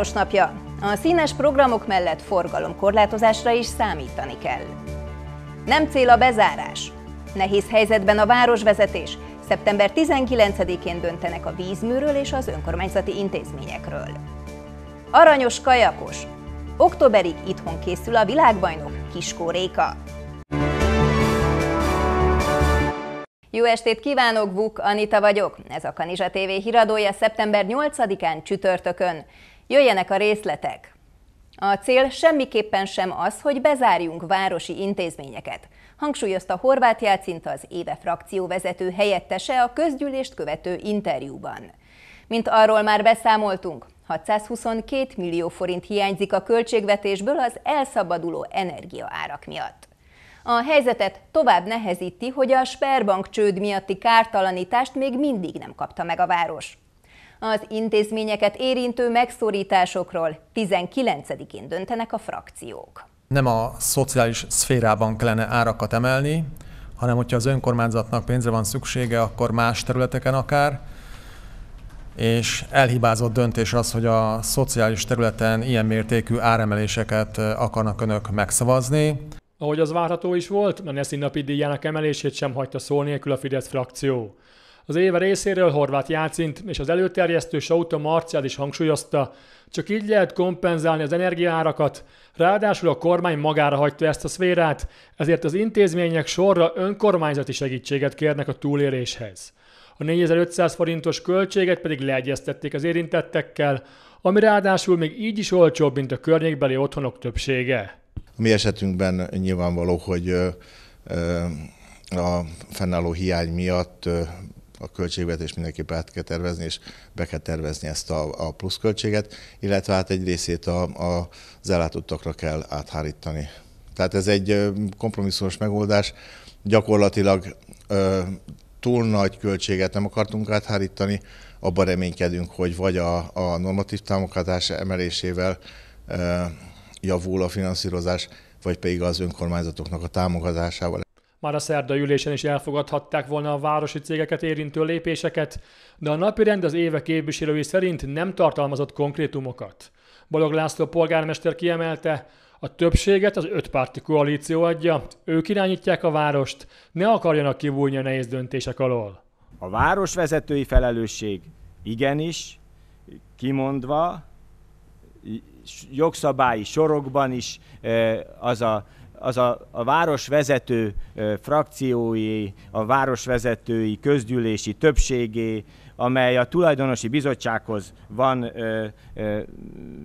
Városnapja. A színes programok mellett forgalomkorlátozásra is számítani kell. Nem cél a bezárás. Nehéz helyzetben a városvezetés. Szeptember 19-én döntenek a vízműről és az önkormányzati intézményekről. Aranyos kajakos. Októberig itthon készül a világbajnok Kiskó Réka. Jó estét kívánok, Vuk Anita vagyok. Ez a Kanizsa TV híradója szeptember 8-án csütörtökön. Jöjjenek a részletek! A cél semmiképpen sem az, hogy bezárjunk városi intézményeket, hangsúlyozta Horváth Jácinta az éve frakció vezető helyettese a közgyűlést követő interjúban. Mint arról már beszámoltunk, 622 millió forint hiányzik a költségvetésből az elszabaduló energiaárak miatt. A helyzetet tovább nehezíti, hogy a Sperbank csőd miatti kártalanítást még mindig nem kapta meg a város. Az intézményeket érintő megszorításokról 19-én döntenek a frakciók. Nem a szociális szférában kellene árakat emelni, hanem hogyha az önkormányzatnak pénzre van szüksége, akkor más területeken akár, és elhibázott döntés az, hogy a szociális területen ilyen mértékű áremeléseket eh, akarnak önök megszavazni. Ahogy az várható is volt, a Neszi napi díjának emelését sem hagyta szó nélkül a Fidesz frakció. Az éve részéről Horváth Jácint és az előterjesztő Sauta Marciál is hangsúlyozta, csak így lehet kompenzálni az energiárakat, ráadásul a kormány magára hagyta ezt a szférát, ezért az intézmények sorra önkormányzati segítséget kérnek a túléréshez. A 4500 forintos költséget pedig leegyeztették az érintettekkel, ami ráadásul még így is olcsóbb, mint a környékbeli otthonok többsége. A mi esetünkben nyilvánvaló, hogy a fennálló hiány miatt a költségvetés mindenképp át kell tervezni, és be kell tervezni ezt a, a pluszköltséget, illetve hát egy részét a, a, az ellátottakra kell áthárítani. Tehát ez egy kompromisszumos megoldás. Gyakorlatilag ö, túl nagy költséget nem akartunk áthárítani, abban reménykedünk, hogy vagy a, a normatív támogatás emelésével ö, javul a finanszírozás, vagy pedig az önkormányzatoknak a támogatásával. Már a szerda ülésen is elfogadhatták volna a városi cégeket érintő lépéseket, de a napirend az évek képviselői szerint nem tartalmazott konkrétumokat. Balog László polgármester kiemelte, a többséget az ötpárti koalíció adja, ők irányítják a várost, ne akarjanak kivújni a nehéz döntések alól. A városvezetői felelősség igenis, kimondva, jogszabályi sorokban is eh, az a az a, a városvezető frakciói, a városvezetői közgyűlési többségé, amely a tulajdonosi bizottsághoz van ö, ö,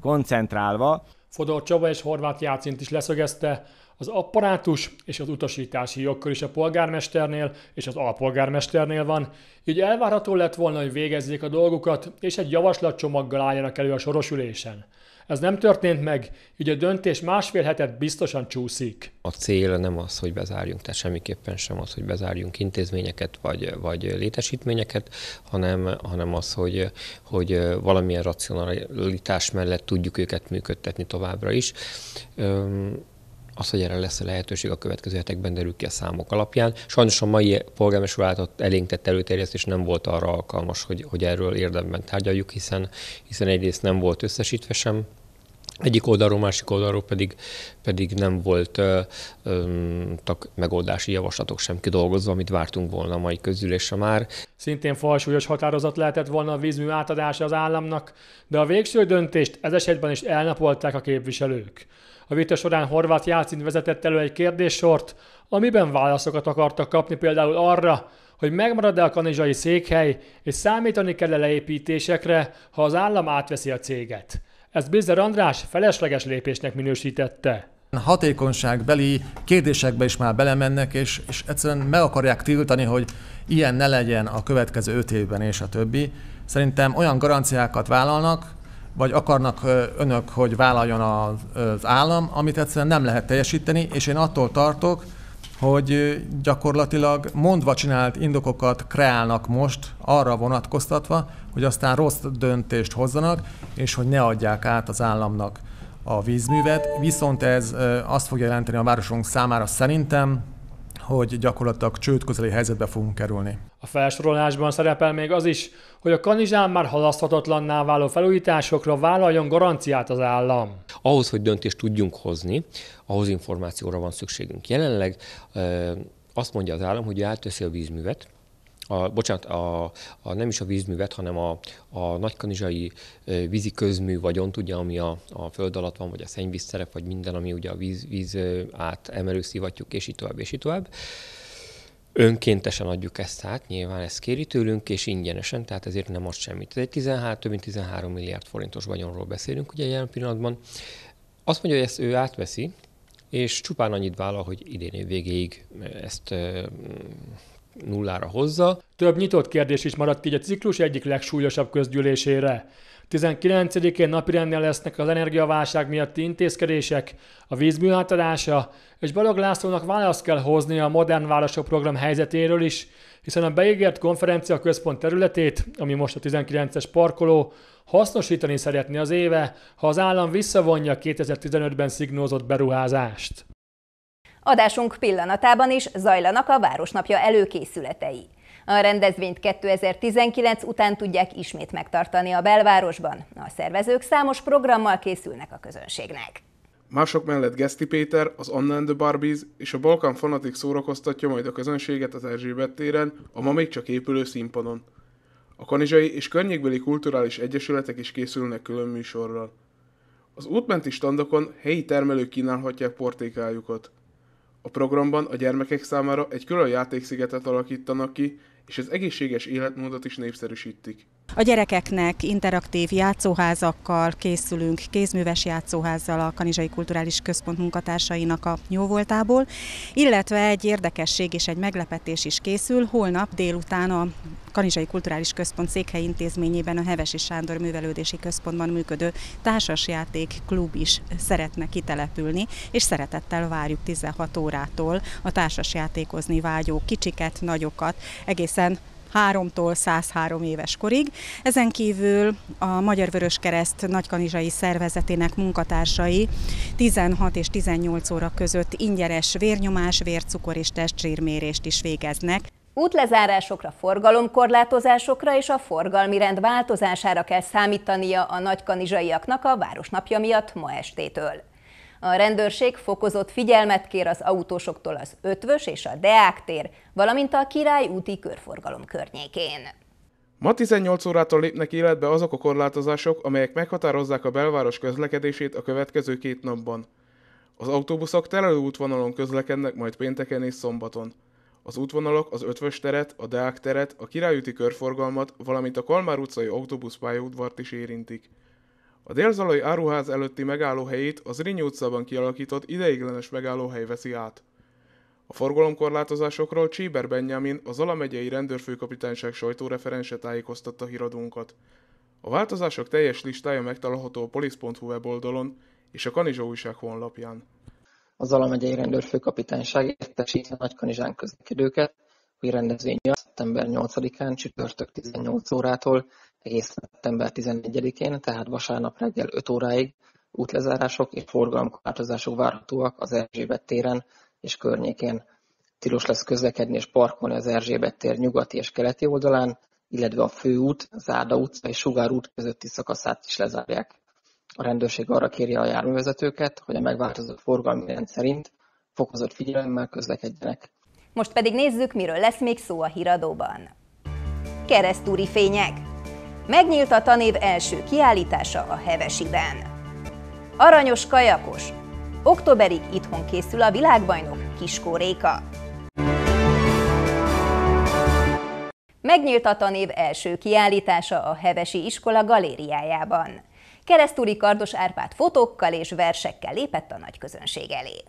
koncentrálva. Fodor Csaba és Horváth Jácint is leszögezte, az apparátus és az utasítási jogkör is a polgármesternél és az alpolgármesternél van, így elvárható lett volna, hogy végezzék a dolgukat, és egy javaslatcsomaggal álljanak elő a sorosülésen. Ez nem történt meg, így a döntés másfél hetet biztosan csúszik. A cél nem az, hogy bezárjunk, tehát semmiképpen sem az, hogy bezárjunk intézményeket vagy, vagy létesítményeket, hanem, hanem az, hogy, hogy valamilyen racionalitás mellett tudjuk őket működtetni továbbra is az, hogy erre lesz lehetőség a következő hetekben derül ki a számok alapján. Sajnos a mai polgármester által elénk tett előterjesztés nem volt arra alkalmas, hogy, hogy erről érdemben tárgyaljuk, hiszen, hiszen egyrészt nem volt összesítve sem egyik oldalról, másik oldalról pedig, pedig nem volt ö, ö, megoldási javaslatok sem kidolgozva, amit vártunk volna a mai közülésre már. Szintén falsúlyos határozat lehetett volna a vízmű átadása az államnak, de a végső döntést ez esetben is elnapolták a képviselők. A vita során Horváth Jácin vezetett elő egy kérdéssort, amiben válaszokat akartak kapni például arra, hogy megmarad-e a kanizsai székhely, és számítani kell-e leépítésekre, ha az állam átveszi a céget. Ezt Bizzer András felesleges lépésnek minősítette hatékonyságbeli kérdésekbe is már belemennek, és, és egyszerűen meg akarják tiltani, hogy ilyen ne legyen a következő öt évben és a többi. Szerintem olyan garanciákat vállalnak, vagy akarnak önök, hogy vállaljon az, állam, amit egyszerűen nem lehet teljesíteni, és én attól tartok, hogy gyakorlatilag mondva csinált indokokat kreálnak most arra vonatkoztatva, hogy aztán rossz döntést hozzanak, és hogy ne adják át az államnak a vízművet. Viszont ez azt fog jelenteni a városunk számára szerintem, hogy gyakorlatilag csőd közeli helyzetbe fogunk kerülni. A felsorolásban szerepel még az is, hogy a kanizsán már halaszthatatlanná váló felújításokra vállaljon garanciát az állam. Ahhoz, hogy döntést tudjunk hozni, ahhoz információra van szükségünk. Jelenleg azt mondja az állam, hogy átveszi a vízművet, a, bocsánat, a, a, nem is a vízművet, hanem a, a nagykanizsai vízi közmű vagyon tudja, ami a, a föld alatt van, vagy a szennyvízszerep, vagy minden, ami ugye a víz, víz át emelő szivattyúk, és így tovább, és így tovább. Önkéntesen adjuk ezt át, nyilván ezt kéri tőlünk, és ingyenesen, tehát ezért nem ad semmit. Ez egy 13, több mint 13 milliárd forintos vagyonról beszélünk ugye jelen pillanatban. Azt mondja, hogy ezt ő átveszi, és csupán annyit vállal, hogy idén év végéig ezt nullára hozza. Több nyitott kérdés is maradt így a ciklus egyik legsúlyosabb közgyűlésére. 19-én napirendnél lesznek az energiaválság miatti intézkedések, a vízmű átadása, és Balog Lászlónak választ kell hozni a Modern Városok program helyzetéről is, hiszen a beígért konferencia központ területét, ami most a 19-es parkoló, hasznosítani szeretné az éve, ha az állam visszavonja a 2015-ben szignózott beruházást. Adásunk pillanatában is zajlanak a Városnapja előkészületei. A rendezvényt 2019 után tudják ismét megtartani a belvárosban. A szervezők számos programmal készülnek a közönségnek. Mások mellett Geszti Péter, az Anna and the Barbies és a Balkan Fanatik szórakoztatja majd a közönséget az Erzsébet téren, a ma még csak épülő színpadon. A kanizsai és környékbeli kulturális egyesületek is készülnek külön műsorral. Az útmenti standokon helyi termelők kínálhatják portékájukat. A programban a gyermekek számára egy külön játékszigetet alakítanak ki, és az egészséges életmódot is népszerűsítik. A gyerekeknek interaktív játszóházakkal készülünk, kézműves játszóházzal a Kanizsai Kulturális Központ munkatársainak a nyóvoltából, illetve egy érdekesség és egy meglepetés is készül. Holnap délután a Kanizsai Kulturális Központ székhely intézményében a Hevesi Sándor Művelődési Központban működő társasjáték klub is szeretne kitelepülni, és szeretettel várjuk 16 órától a társasjátékozni vágyó kicsiket, nagyokat, egészen 3-tól 103 éves korig. Ezen kívül a Magyar Vöröskereszt nagykanizsai szervezetének munkatársai 16 és 18 óra között ingyenes vérnyomás, vércukor és testzsírmérést is végeznek. Útlezárásokra, forgalomkorlátozásokra és a forgalmi rend változására kell számítania a nagykanizsaiaknak a városnapja miatt ma estétől. A rendőrség fokozott figyelmet kér az autósoktól az Ötvös és a Deák tér, valamint a Király úti körforgalom környékén. Ma 18 órától lépnek életbe azok a korlátozások, amelyek meghatározzák a belváros közlekedését a következő két napban. Az autóbuszok terelő útvonalon közlekednek majd pénteken és szombaton. Az útvonalok az Ötvös teret, a Deák teret, a Királyúti körforgalmat, valamint a Kalmár utcai autóbuszpályaudvart is érintik. A délzalai áruház előtti megállóhelyét az Rinny utcában kialakított ideiglenes megállóhely veszi át. A forgalomkorlátozásokról Csíber Benjamin, az Alamegyei rendőrfőkapitányság sajtóreferense tájékoztatta híradónkat. A változások teljes listája megtalálható a polisz.hu weboldalon és a Kanizsa újság honlapján. Az Alamegyei rendőrfőkapitányság értesíti a Nagykanizsán közlekedőket, Pi rendezvénye szeptember 8-án csütörtök 18 órától egész szeptember 11-én, tehát vasárnap reggel 5 óráig útlezárások és forgalomkorlátozások várhatóak az Erzsébet téren és környékén. Tilos lesz közlekedni és parkolni az Erzsébet tér nyugati és keleti oldalán, illetve a főút, záda utca és Sugár út közötti szakaszát is lezárják. A rendőrség arra kéri a járművezetőket, hogy a megváltozott forgalmi rend szerint fokozott figyelemmel közlekedjenek. Most pedig nézzük, miről lesz még szó a híradóban. Keresztúri fények Megnyílt a tanév első kiállítása a Hevesiben. Aranyos kajakos Októberig itthon készül a világbajnok Kiskóréka. Megnyílt a tanév első kiállítása a Hevesi Iskola galériájában. Keresztúri Kardos Árpád fotókkal és versekkel lépett a nagy közönség elé.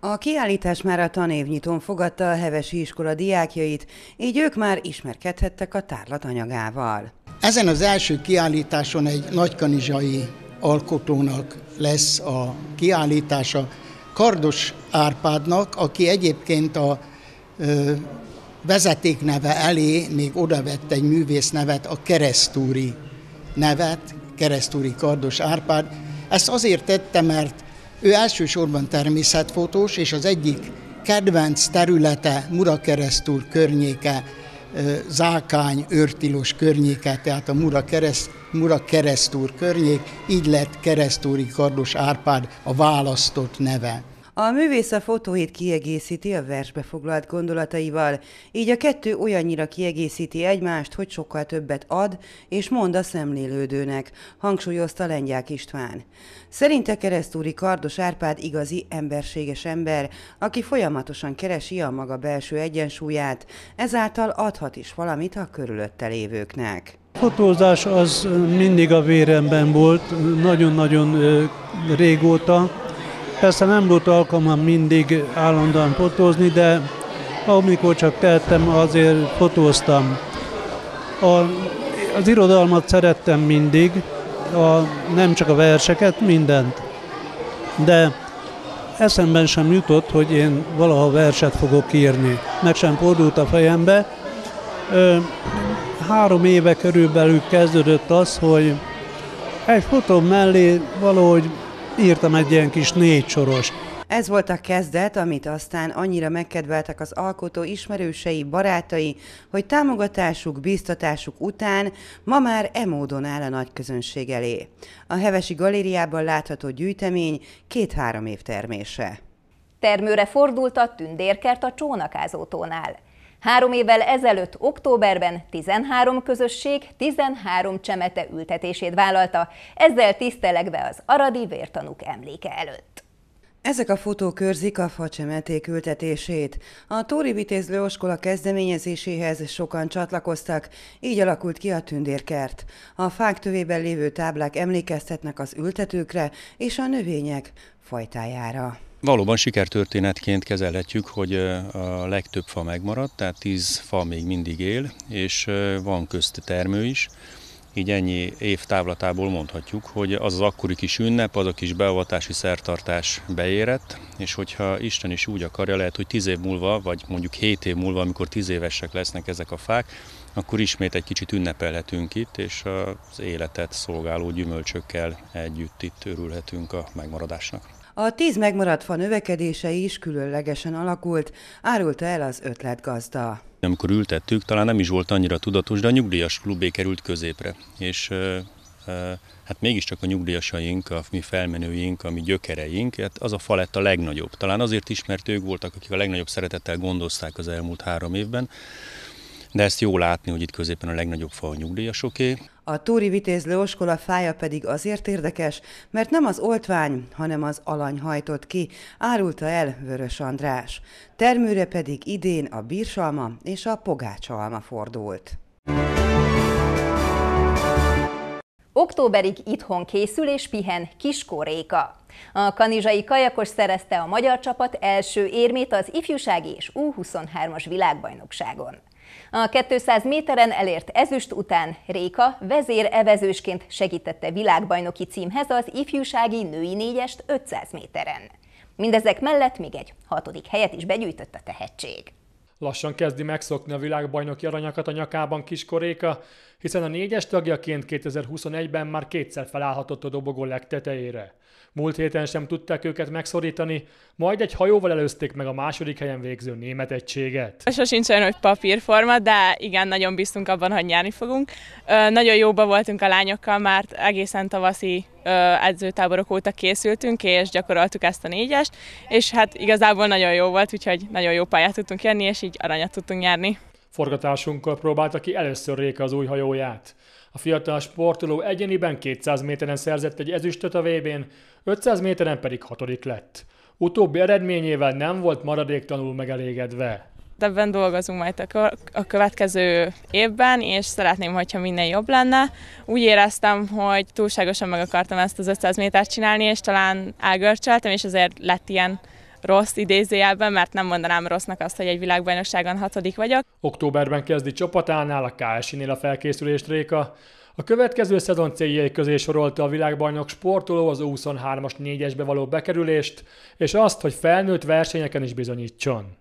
A kiállítás már a tanévnyitón fogadta a Hevesi iskola diákjait, így ők már ismerkedhettek a tárlat anyagával. Ezen az első kiállításon egy nagykanizsai alkotónak lesz a kiállítása, Kardos Árpádnak, aki egyébként a ö, vezetékneve elé még odavett egy művész nevet, a Keresztúri nevet, Keresztúri Kardos Árpád. Ezt azért tette, mert ő elsősorban természetfotós, és az egyik kedvenc területe Murakeresztúr környéke, Zákány, Örtilos környéke, tehát a Murakeresztúr környék, így lett keresztúri Kardos Árpád a választott neve. A művész a fotóit kiegészíti a versbe foglalt gondolataival, így a kettő olyannyira kiegészíti egymást, hogy sokkal többet ad és mond a szemlélődőnek, hangsúlyozta Lengyák István. Szerinte keresztúri Kardos Árpád igazi emberséges ember, aki folyamatosan keresi a maga belső egyensúlyát, ezáltal adhat is valamit a körülötte lévőknek. A fotózás az mindig a véremben volt, nagyon-nagyon régóta, Persze nem volt alkalmam mindig állandóan fotózni, de amikor csak tehettem, azért fotóztam. A, az irodalmat szerettem mindig, a, nem csak a verseket, mindent. De eszemben sem jutott, hogy én valaha verset fogok írni. Meg sem fordult a fejembe. Ö, három éve körülbelül kezdődött az, hogy egy fotó mellé valahogy írtam egy ilyen kis négy soros. Ez volt a kezdet, amit aztán annyira megkedveltek az alkotó ismerősei, barátai, hogy támogatásuk, biztatásuk után ma már e módon áll a nagy közönség elé. A Hevesi Galériában látható gyűjtemény két-három év termése. Termőre fordult a tündérkert a csónakázótónál. Három évvel ezelőtt, októberben 13 közösség 13 csemete ültetését vállalta, ezzel tisztelegve az aradi vértanúk emléke előtt. Ezek a fotók őrzik a facsemeték ültetését. A Tóri Vitézlő Oskola kezdeményezéséhez sokan csatlakoztak, így alakult ki a tündérkert. A fák tövében lévő táblák emlékeztetnek az ültetőkre és a növények fajtájára. Valóban sikertörténetként kezelhetjük, hogy a legtöbb fa megmaradt, tehát 10 fa még mindig él, és van közt termő is. Így ennyi év távlatából mondhatjuk, hogy az az akkori kis ünnep, az a kis beavatási szertartás beérett, és hogyha Isten is úgy akarja, lehet, hogy 10 év múlva, vagy mondjuk 7 év múlva, amikor 10 évesek lesznek ezek a fák, akkor ismét egy kicsit ünnepelhetünk itt, és az életet szolgáló gyümölcsökkel együtt itt örülhetünk a megmaradásnak. A tíz megmaradt fa növekedése is különlegesen alakult, árulta el az ötletgazda. Amikor ültettük, talán nem is volt annyira tudatos, de a nyugdíjas klubé került középre, és hát mégiscsak a nyugdíjasaink, a mi felmenőink, a mi gyökereink, hát az a fa lett a legnagyobb. Talán azért is, mert ők voltak, akik a legnagyobb szeretettel gondozták az elmúlt három évben, de ezt jó látni, hogy itt középen a legnagyobb fa a nyugdíjasoké. A Túri Vitézlő oskola fája pedig azért érdekes, mert nem az oltvány, hanem az alany hajtott ki, árulta el Vörös András. Termőre pedig idén a bírsalma és a pogácsalma fordult. Októberig itthon készül és pihen Kiskoréka. A kanizsai kajakos szerezte a magyar csapat első érmét az ifjúsági és U23-as világbajnokságon. A 200 méteren elért ezüst után Réka vezér evezősként segítette világbajnoki címhez az ifjúsági női négyest 500 méteren. Mindezek mellett még egy hatodik helyet is begyűjtött a tehetség. Lassan kezdi megszokni a világbajnoki aranyakat a nyakában kiskoréka, hiszen a négyes tagjaként 2021-ben már kétszer felállhatott a dobogó legtetejére. Múlt héten sem tudták őket megszorítani, majd egy hajóval előzték meg a második helyen végző német egységet. Sosincs olyan, hogy papírforma, de igen, nagyon bíztunk abban, hogy nyerni fogunk. nagyon jóba voltunk a lányokkal, mert egészen tavaszi edzőtáborok óta készültünk, és gyakoroltuk ezt a négyest, és hát igazából nagyon jó volt, úgyhogy nagyon jó pályát tudtunk jönni, és így aranyat tudtunk nyerni. Forgatásunkkal próbálta ki először réke az új hajóját. A fiatal sportoló egyeniben 200 méteren szerzett egy ezüstöt a vb n 500 méteren pedig hatodik lett. Utóbbi eredményével nem volt maradéktanul megelégedve ebben dolgozunk majd a következő évben, és szeretném, hogyha minden jobb lenne. Úgy éreztem, hogy túlságosan meg akartam ezt az 500 métert csinálni, és talán elgörcsöltem, és azért lett ilyen rossz idézőjelben, mert nem mondanám rossznak azt, hogy egy világbajnokságon hatodik vagyok. Októberben kezdi csapatánál a KSI-nél a felkészülést Réka. A következő szezon céljai közé sorolta a világbajnok sportoló az 23-as 4-esbe való bekerülést, és azt, hogy felnőtt versenyeken is bizonyítson.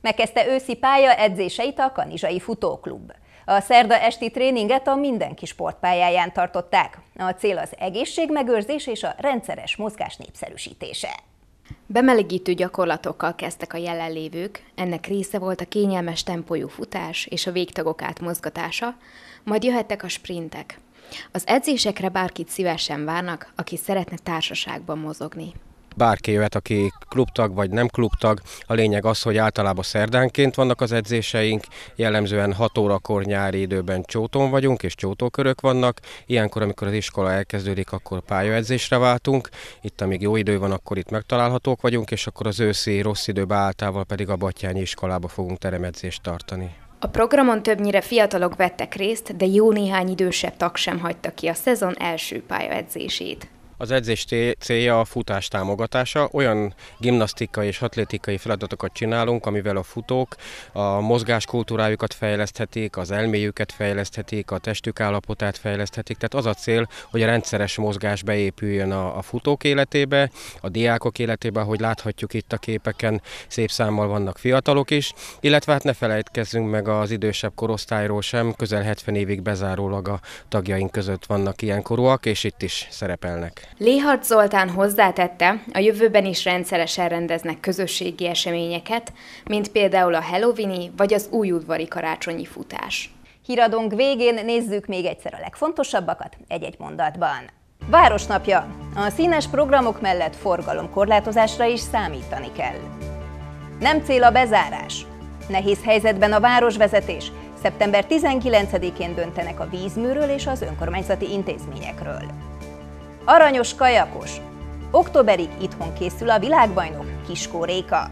Megkezdte őszi pálya edzéseit a Kanizsai Futóklub. A szerda esti tréninget a mindenki sportpályáján tartották. A cél az egészségmegőrzés és a rendszeres mozgás népszerűsítése. Bemelegítő gyakorlatokkal kezdtek a jelenlévők, ennek része volt a kényelmes tempójú futás és a végtagok átmozgatása, majd jöhettek a sprintek. Az edzésekre bárkit szívesen várnak, aki szeretne társaságban mozogni bárki jöhet, aki klubtag vagy nem klubtag. A lényeg az, hogy általában szerdánként vannak az edzéseink, jellemzően 6 órakor nyári időben csóton vagyunk, és csótókörök vannak. Ilyenkor, amikor az iskola elkezdődik, akkor pályaedzésre váltunk. Itt, amíg jó idő van, akkor itt megtalálhatók vagyunk, és akkor az őszi rossz idő általával pedig a Batyányi iskolába fogunk teremedzést tartani. A programon többnyire fiatalok vettek részt, de jó néhány idősebb tag sem hagyta ki a szezon első pályaedzését. Az edzés célja a futás támogatása. Olyan gimnasztikai és atlétikai feladatokat csinálunk, amivel a futók a mozgáskultúrájukat fejleszthetik, az elméjüket fejleszthetik, a testük állapotát fejleszthetik. Tehát az a cél, hogy a rendszeres mozgás beépüljön a, a futók életébe, a diákok életébe, hogy láthatjuk itt a képeken, szép számmal vannak fiatalok is, illetve hát ne felejtkezzünk meg az idősebb korosztályról sem, közel 70 évig bezárólag a tagjaink között vannak ilyen korúak, és itt is szerepelnek. Léhard Zoltán hozzátette, a jövőben is rendszeresen rendeznek közösségi eseményeket, mint például a Halloweeni vagy az újudvari karácsonyi futás. Híradónk végén nézzük még egyszer a legfontosabbakat egy-egy mondatban. Városnapja. A színes programok mellett forgalomkorlátozásra is számítani kell. Nem cél a bezárás. Nehéz helyzetben a városvezetés. Szeptember 19-én döntenek a vízműről és az önkormányzati intézményekről. Aranyos kajakos. Októberig itthon készül a világbajnok Kiskóréka.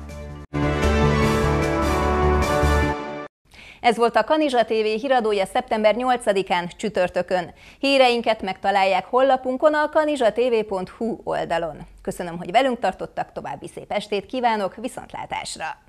Ez volt a Kanizsa TV híradója szeptember 8-án csütörtökön. Híreinket megtalálják hollapunkon a kanizsatv.hu oldalon. Köszönöm, hogy velünk tartottak, további szép estét kívánok, viszontlátásra!